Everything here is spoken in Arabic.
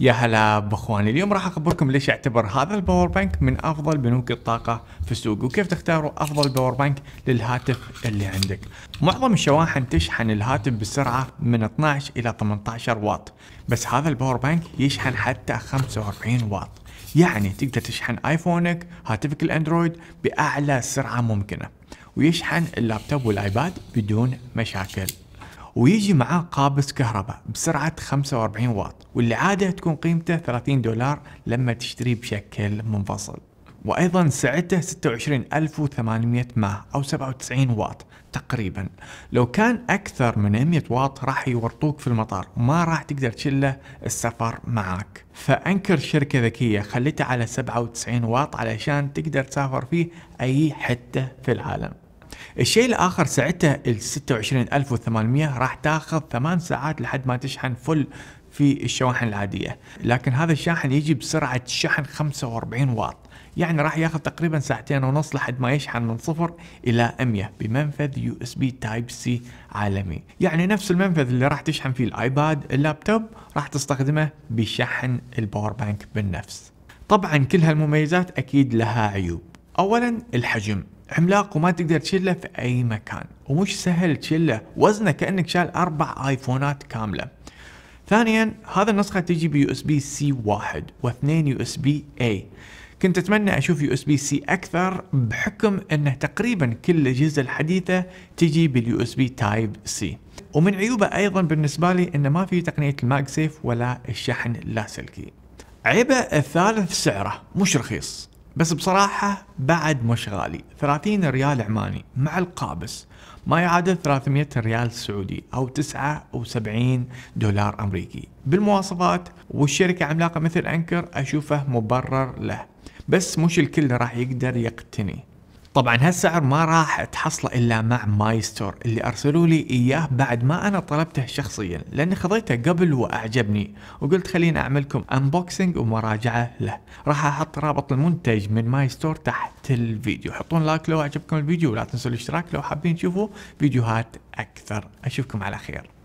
يا هلا باخواني اليوم راح اخبركم ليش اعتبر هذا الباور بانك من افضل بنوك الطاقة في السوق وكيف تختاروا افضل باور بانك للهاتف اللي عندك معظم الشواحن تشحن الهاتف بسرعة من 12 الى 18 واط بس هذا الباور بانك يشحن حتى 45 واط يعني تقدر تشحن ايفونك هاتفك الاندرويد باعلى سرعة ممكنة ويشحن اللابتوب والايباد بدون مشاكل ويجي معاه قابس كهرباء بسرعة 45 واط واللي عادة تكون قيمته 30 دولار لما تشتريه بشكل منفصل وايضا سعته 26800 ماه او 97 واط تقريبا لو كان اكثر من 100 واط راح يورطوك في المطار وما راح تقدر تشله السفر معك فانكر شركه ذكيه خليته على 97 واط علشان تقدر تسافر فيه اي حته في العالم الشيء الاخر ساعتها ال 26800 راح تاخذ 8 ساعات لحد ما تشحن فل في الشواحن العاديه لكن هذا الشاحن يجي بسرعه شحن 45 واط يعني راح ياخذ تقريبا ساعتين ونص لحد ما يشحن من صفر الى 100 بمنفذ يو اس بي تايب سي عالمي يعني نفس المنفذ اللي راح تشحن فيه الايباد اللابتوب راح تستخدمه بشحن الباور بانك بالنفس طبعا كل هالمميزات اكيد لها عيوب اولا الحجم عملاق وما تقدر تشيله في اي مكان ومش سهل تشيله وزنه كانك شال اربع ايفونات كامله ثانيا هذا النسخة تجي بي اس بي سي واحد واثنين يو اس بي اي كنت اتمنى اشوف يو اس بي سي اكثر بحكم انه تقريبا كل الاجهزة الحديثة تجي باليو اس بي تايب سي ومن عيوبه ايضا بالنسبة لي انه ما في تقنية الماكسيف ولا الشحن اللاسلكي عيبه الثالث سعره مش رخيص بس بصراحة بعد مش غالي 30 ريال عماني مع القابس ما يعادل 300 ريال سعودي أو 79 دولار أمريكي بالمواصفات والشركة عملاقة مثل أنكر أشوفه مبرر له بس مش الكل راح يقدر يقتني طبعا هالسعر ما راح تحصله الا مع ماي ستور اللي ارسلوا لي اياه بعد ما انا طلبته شخصيا لاني خذيته قبل واعجبني وقلت خليني اعملكم انبوكسنج ومراجعه له راح احط رابط المنتج من ماي ستور تحت الفيديو حطون لايك لو عجبكم الفيديو ولا تنسوا الاشتراك لو حابين تشوفوا فيديوهات اكثر اشوفكم على خير